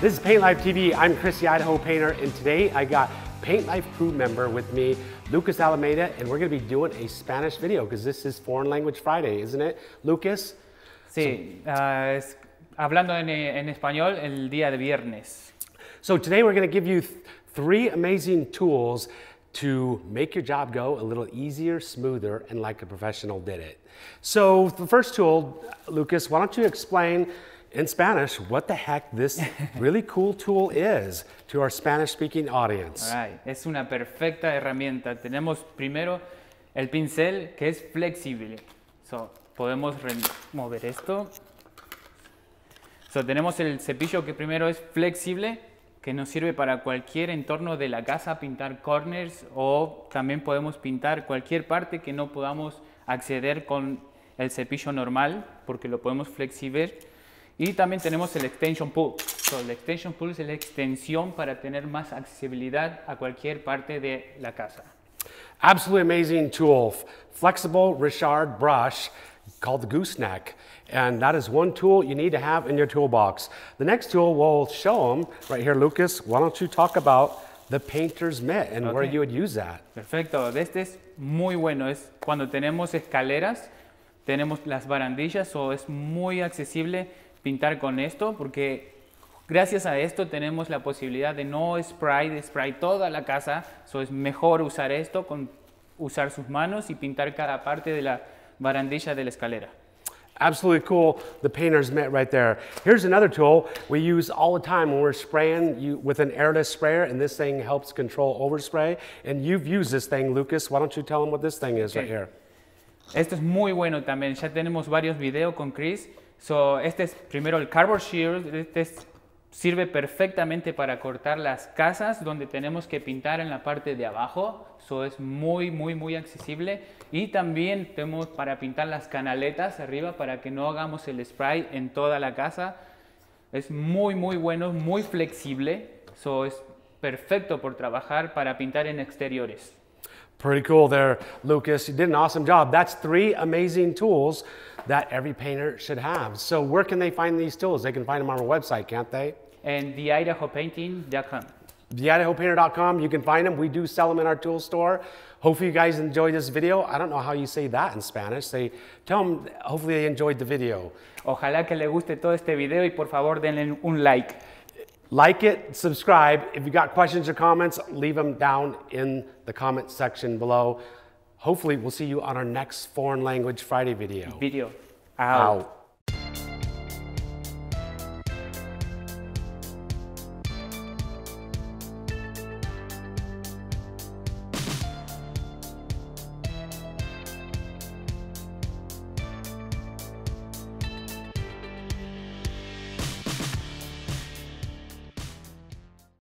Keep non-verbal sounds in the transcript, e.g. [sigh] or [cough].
This is Paint Life TV. I'm Chris, the Idaho painter, and today I got Paint Life crew member with me, Lucas Alameda, and we're gonna be doing a Spanish video because this is Foreign Language Friday, isn't it, Lucas? Sí, so, uh, es, hablando en, en español el día de viernes. So today we're gonna give you th three amazing tools to make your job go a little easier, smoother, and like a professional did it. So the first tool, Lucas, why don't you explain in Spanish what the heck this [laughs] really cool tool is to our Spanish speaking audience. Es una perfecta herramienta. Tenemos primero el pincel que es flexible. podemos remover esto. tenemos el cepillo que primero es flexible, que nos sirve para cualquier entorno de la casa, pintar corners o también podemos pintar cualquier parte que no podamos acceder con el cepillo normal porque lo podemos flexibilizar. Y también tenemos el extension pool. So, el extension pool es la extensión para tener más accesibilidad a cualquier parte de la casa. Absolutely amazing tool. Flexible Richard brush called the gooseneck. And that is one tool you need to have in your toolbox. The next tool we'll show them right here, Lucas. Why don't you talk about the painter's mitt and where you would use that? Perfecto. Este es muy bueno. Es cuando tenemos escaleras, tenemos las barandillas, o so es muy accesible pintar con esto porque gracias a esto tenemos la posibilidad de no spray, de spray toda la casa. So es mejor usar esto con usar sus manos y pintar cada parte de la barandilla de la escalera. Absolutely cool. The painters mitt right there. Here's another tool we use all the time when we're spraying you, with an airless sprayer, and this thing helps control overspray. And you've used this thing, Lucas. Why don't you tell them what this thing is okay. right here? Esto es muy bueno también. Ya tenemos varios videos con Chris. este es primero el cardboard shield, Este sirve perfectamente para cortar las casas donde tenemos que pintar en la parte de abajo. Eso es muy, muy, muy accesible. Y también tenemos para pintar las canaletas arriba para que no hagamos el spray en toda la casa. Es muy, muy bueno, muy flexible. Eso es perfecto por trabajar para pintar en exteriores. Pretty cool there, Lucas. You did an awesome job. That's three amazing tools that every painter should have. So where can they find these tools? They can find them on our website, can't they? And theidahopainting.com. Theidahopainter.com, you can find them. We do sell them in our tool store. Hopefully you guys enjoyed this video. I don't know how you say that in Spanish. Say, tell them, hopefully they enjoyed the video. Ojalá que le guste todo este video y por favor denle un like. Like it, subscribe. If you got questions or comments, leave them down in the comment section below. Hopefully, we'll see you on our next Foreign Language Friday video. Video. Out. Out.